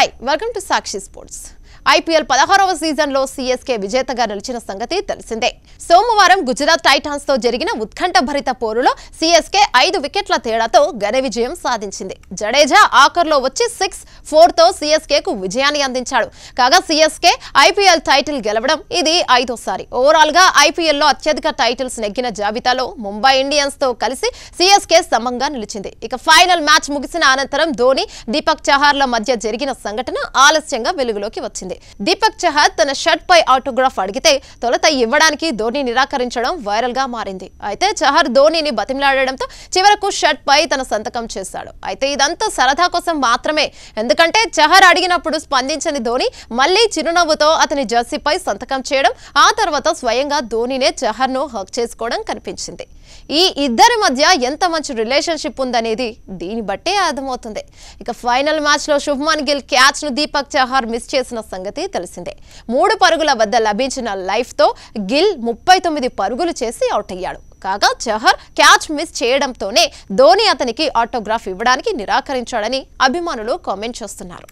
hi welcome to Sakshi sports IPL పదహారవ సీజన్లో CSK విజేతగా నిలిచిన సంగతి తెలిసిందే సోమవారం గుజరాత్ టైటాన్స్ తో జరిగిన ఉత్కంఠ భరిత పోరులో సీఎస్కే ఐదు వికెట్ల తేడాతో ఘన విజయం సాధించింది జడేజా ఆఖర్లో వచ్చి సిక్స్ సిఎస్కే సీఎస్కేకు విజయాన్ని అందించాడు కాగా సిఎస్కే ఐపీఎల్ టైటిల్ గెలవడం ఇది ఐదోసారి ఓవరాల్గా ఐపీఎల్లో అత్యధిక టైటిల్స్ నెగ్గిన జాబితాలో ముంబై ఇండియన్స్తో కలిసి సీఎస్కే సమంగా నిలిచింది ఇక ఫైనల్ మ్యాచ్ ముగిసిన అనంతరం ధోని దీపక్ చహార్ల మధ్య జరిగిన సంఘటన ఆలస్యంగా వెలుగులోకి వచ్చింది దీపక్ చహార్ తన షర్ట్ పై ఆటోగ్రాఫ్ అడిగితే తొలత ఇవ్వడానికి ధోని నిరాకరించడం వైరల్ గా మారింది అయితే చహార్ ధోనిని బతిమలాడడంతో చివరకు షర్ట్ పై తన సంతకం చేశాడు అయితే ఇదంతా సరదా కోసం మాత్రమే ఎందుకంటే ఎందుకంటే చహర్ అడిగినప్పుడు స్పందించని ధోని మళ్లీ చిరునవ్వుతో అతని జర్సీపై సంతకం చేయడం ఆ తర్వాత స్వయంగా ధోనినే చహర్ను హక్ చేసుకోవడం కనిపించింది ఈ ఇద్దరి మధ్య ఎంత మంచి రిలేషన్షిప్ ఉందనేది దీని బట్టే అర్థమవుతుంది ఇక ఫైనల్ మ్యాచ్లో శుభ్మాన్ గిల్ క్యాచ్ను దీపక్ చహార్ మిస్ చేసిన సంగతి తెలిసిందే మూడు పరుగుల వద్ద లభించిన లైఫ్తో గిల్ ముప్పై పరుగులు చేసి అవుట్ అయ్యాడు కాగా జహర్ క్యాచ్ మిస్ చేయడంతోనే ధోని అతనికి ఆటోగ్రాఫ్ ఇవ్వడానికి నిరాకరించాడని అభిమానులు కామెంట్ చేస్తున్నారు